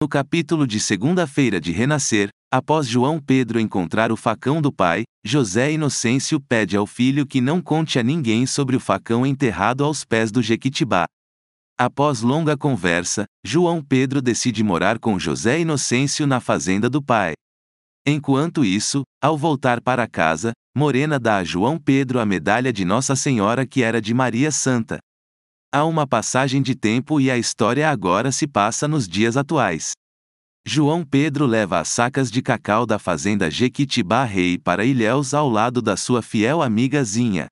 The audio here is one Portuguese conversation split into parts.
No capítulo de segunda-feira de Renascer, após João Pedro encontrar o facão do pai, José Inocêncio pede ao filho que não conte a ninguém sobre o facão enterrado aos pés do Jequitibá. Após longa conversa, João Pedro decide morar com José Inocêncio na fazenda do pai. Enquanto isso, ao voltar para casa, Morena dá a João Pedro a medalha de Nossa Senhora que era de Maria Santa. Há uma passagem de tempo e a história agora se passa nos dias atuais. João Pedro leva as sacas de cacau da fazenda Jequitibá Rei para Ilhéus ao lado da sua fiel amiga Zinha.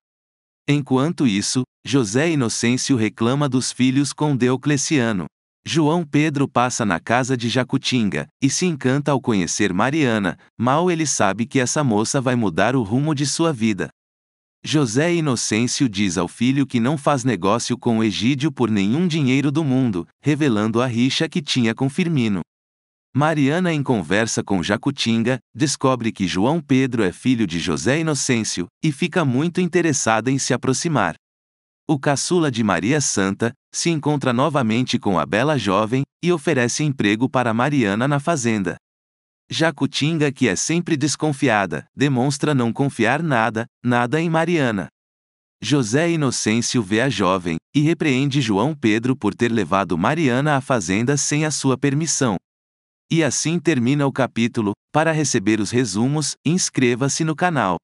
Enquanto isso, José Inocêncio reclama dos filhos com Deocleciano. João Pedro passa na casa de Jacutinga e se encanta ao conhecer Mariana, mal ele sabe que essa moça vai mudar o rumo de sua vida. José Inocêncio diz ao filho que não faz negócio com Egídio por nenhum dinheiro do mundo, revelando a rixa que tinha com Firmino. Mariana, em conversa com Jacutinga, descobre que João Pedro é filho de José Inocêncio e fica muito interessada em se aproximar. O caçula de Maria Santa se encontra novamente com a bela jovem e oferece emprego para Mariana na fazenda. Jacutinga, que é sempre desconfiada, demonstra não confiar nada, nada em Mariana. José Inocêncio vê a jovem e repreende João Pedro por ter levado Mariana à fazenda sem a sua permissão. E assim termina o capítulo. Para receber os resumos, inscreva-se no canal.